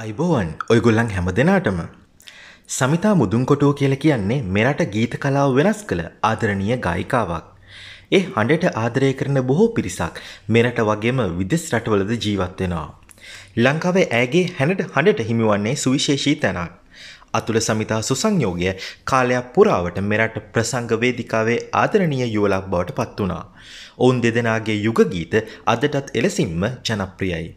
අයිබෝවන් ඔයගොල්ලන් හැම දෙනාටම. සමිතා මුදුන්කොටුව කියල කියන්නේ මෙරට ගීත කලාව වෙනස් කළ ආදරණීය ගායිකාවක්. ඒ හඬට ආදරය කරන බොහෝ පිරිසක් මෙරට වගේම විදෙස් රටවලද ජීවත් වෙනවා. ලංකාවේ ඇගේ හැනට හඬට හිමිවන්නේ සුවිශේෂී තැනක්. අතුළ සමිතා සුසංයෝගය කාලයක් පුරාවට මෙරට ප්‍රසංග වේදිකාවේ ආදරණීය යුවලක් බවට පත් වුණා. ඔවුන් දෙදෙනාගේ යුග ගීත අදටත් එලෙසින්ම ජනප්‍රියයි.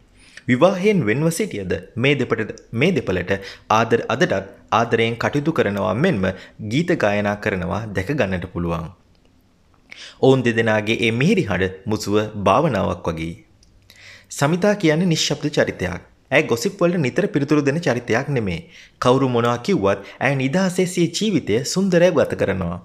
විවාහයෙන් වෙන්ව සිටියද මේ දෙපට මේ දෙපළට ආදර අදටත් ආදරයෙන් කටයුතු කරනවා මෙන්ම ගීත ගායනා කරනවා දැක ගන්නට පුළුවන්. ඔවුන් දෙදෙනගේ ඒ මිහිරි හඬ මුසුව භාවනාවක් වගේ. සමිතා කියන්නේ නිශ්ශබ්ද චරිතයක්. ඇ ගොසිප් වලට නිතර පිළිතුරු දෙන චරිතයක් නෙමේ. කවුරු මොනවා කිව්වත් ඇය නිදහසේ සිය ජීවිතය සුන්දරව ගත කරනවා.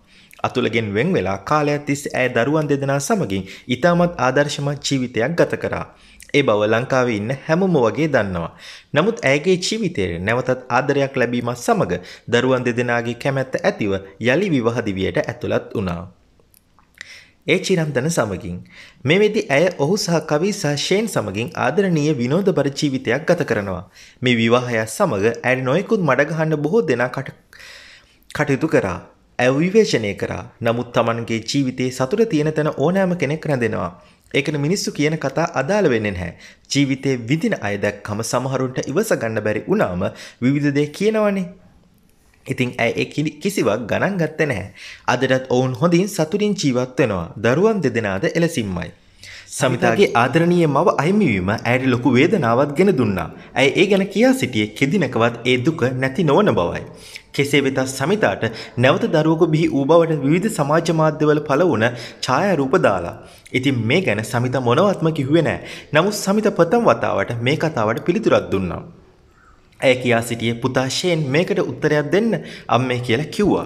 අතුළගෙන් වෙන් වෙලා කාලයක් තිස්සේ ඇය දරුවන් දෙදෙනා සමගින් ඊටමත් ආදර්ශමත් ජීවිතයක් ගත කරා. ඒ බව ලංකාවේ ඉන්න හැමෝම වගේ දන්නවා. නමුත් ඇයගේ ජීවිතයේ නැවතත් ආදරයක් ලැබීමත් සමග දරුවන් දෙදෙනාගේ කැමැත්ත ඇතිව යලි විවාහ දිවියට ඇතුළත් වුණා. ඒ චිරන්තන සමගින් මෙමෙදි ඇය ඔහු සහ කවි සහ ෂේන් සමගින් ආදරණීය විනෝදබර ජීවිතයක් ගත කරනවා. මේ විවාහය සමග ඇය නොයෙකුත් මඩගහන්න බොහෝ දෙනා කටයුතු කරා. ඇවිවේශනය කරා නමුත් තමන්ගේ ජීවිතේ සතුට තියෙන තැන ඕනෑම කෙනෙක් රැඳෙනවා ඒකන මිනිස්සු කියන කතා අදාළ වෙන්නේ නැහැ. ජීවිතේ විඳින අය දැක්කම සමහරුන්ට ඉවස ගන්න බැරි වුණාම විවිධ දේ කියනවනේ. ඉතින් ඇය ඒ කිසිවක් ගණන් ගත්තේ නැහැ. අදටත් ඔවුන් හොඳින් සතුටින් ජීවත් වෙනවා. දරුවන් දෙදෙනාද එලසින්මයි. සමිතාගේ ආදරණීය මව අහිමිවීම ඇයට ලොකු වේදනාවක් ගෙන දුන්නා. ඇය ඒ ගැන කියා සිටියේ කෙදිනකවත් ඒ දුක නැති නොවන බවයි. කෙසේ වෙතත් සමිතාට නැවත දරුවකු බිහි වූ බවට විවිධ සමාජ මාධ්‍යවල පළ වුණ ඡායාරූප දාලා. ඉතින් මේ ගැන සමිත මොනවත්ම කිව්වේ නැහැ. නමුත් සමිත ප්‍රථම වතාවට මේ කතාවට පිළිතුරක් දුන්නා. ඇය කියා සිටියේ පුතා ෂේන් මේකට උත්තරයක් දෙන්න අම්මේ කියලා කිව්වා.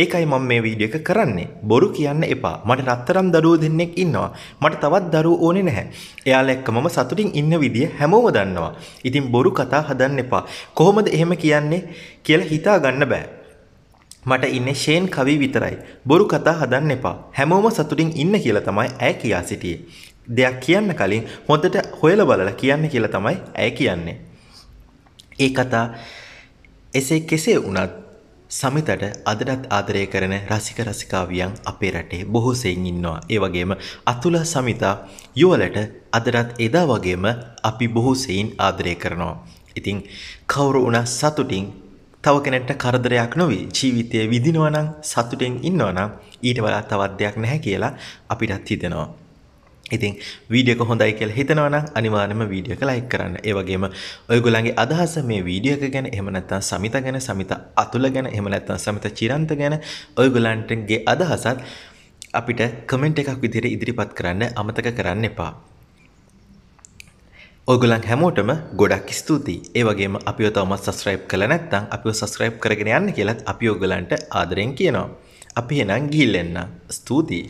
ඒකයි මම මේ වීඩියෝ එක කරන්නේ. බොරු කියන්න එපා. මට රත්තරම් දරුවෝ දෙන්නෙක් ඉන්නවා. මට තවත් දරුවෝ ඕනේ නැහැ. එයාලා එක්ක මම සතුටින් ඉන්න විදිය හැමෝම දන්නවා. ඉතින් බොරු කතා හදන්න එපා. කොහොමද එහෙම කියන්නේ කියලා හිතා ගන්න බෑ. මට ඉන්නේ ෂේන් කවි විතරයි. බොරු කතා හදන්න එපා. හැමෝම සතුටින් ඉන්න කියලා තමයි ඇය කියා සිටියේ. දෙයක් කියන්න කලින් හොඳට හොයලා බලලා කියන්න කියලා තමයි ඇය කියන්නේ. ඒ කතා එසේ කෙසේ වුණත් සමිතට අදටත් ආදරය කරන රසික රසිකාවියන් අපේ රටේ බොහෝසයෙන් ඉන්නවා. ඒ වගේම අතුල සමිතා යුවලට අදටත් එදා වගේම අපි බොහෝසෙයින් ආදරය කරනවා. ඉතින් කවුරු වුණා සතුටින් තව කෙනෙක්ට කරදරයක් නොවී ජීවිතය විඳිනවා නම් සතුටෙන් ඉන්නවා නම් ඊට වඩා තවත් දෙයක් නැහැ කියලා අපිටත් හිතෙනවා. ඉතින් වීඩියක හොඳයි කියලා හිතනවනම් අනිවාර්යයෙන්ම වීඩියක ලයික් කරන්න. ඒ වගේම ඔයගොල්ලන්ගේ අදහස මේ වීඩියක ගැන එහෙම නැත්නම් සමිත ගැන සමිත අතුල ගැන එහෙම නැත්නම් සමිත චිරන්ත ගැන ඔයගොල්ලන්ටගේ අදහසත් අපිට කමෙන්ට් එකක් විදිහට ඉදිරිපත් කරන්න අමතක කරන්න එපා. ඔයගොල්ලන් හැමෝටම ගොඩක් ස්තුතියි. ඒ වගේම අපිව තවමත් subscribe කරලා නැත්නම් අපිව subscribe කරගෙන යන්න කියලත් අපි ඔයගලන්ට ආදරෙන් කියනවා. අපි එහෙනම් ගිහිල්ලා එන්න. ස්තුතියි.